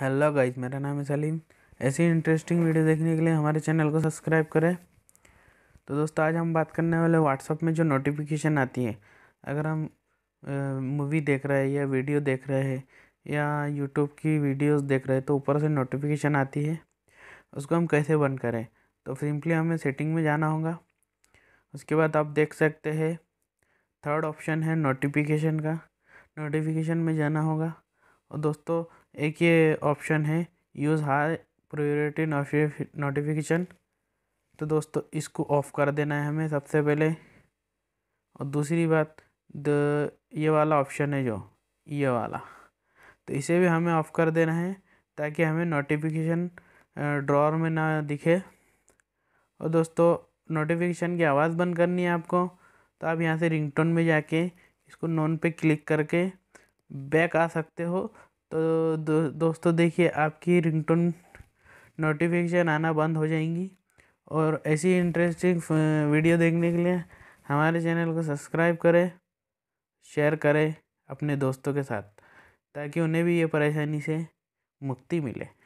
hello guys मेरा नाम है सलीम ऐसी इंटरेस्टिंग वीडियो देखने के लिए हमारे चैनल को सब्सक्राइब करें तो दोस्तों आज हम बात करने वाले व्हाट्सअप में जो नोटिफिकेशन आती है अगर हम मूवी देख रहे हैं या वीडियो देख रहे हैं या यूट्यूब की वीडियोस देख रहे हैं तो ऊपर से नोटिफिकेशन आती है उसको हम कैसे बंद करें तो सिंपली हमें सेटिंग में जाना होगा उसके बाद आप देख सकते हैं थर्ड ऑप्शन है नोटिफिकेशन का नोटिफिकेशन में जाना होगा और दोस्तों एक ये ऑप्शन है यूज़ हाई प्रायोरिटी नोटिफिकेशन तो दोस्तों इसको ऑफ़ कर देना है हमें सबसे पहले और दूसरी बात द ये वाला ऑप्शन है जो ये वाला तो इसे भी हमें ऑफ़ कर देना है ताकि हमें नोटिफिकेशन ड्रॉर में ना दिखे और दोस्तों नोटिफिकेशन की आवाज़ बंद करनी है आपको तो आप यहाँ से रिंगटोन में जाके इसको नॉन पे क्लिक करके बैक आ सकते हो तो दो, दोस्तों देखिए आपकी रिंगटोन नोटिफिकेशन आना बंद हो जाएंगी और ऐसी इंटरेस्टिंग वीडियो देखने के लिए हमारे चैनल को सब्सक्राइब करें शेयर करें अपने दोस्तों के साथ ताकि उन्हें भी ये परेशानी से मुक्ति मिले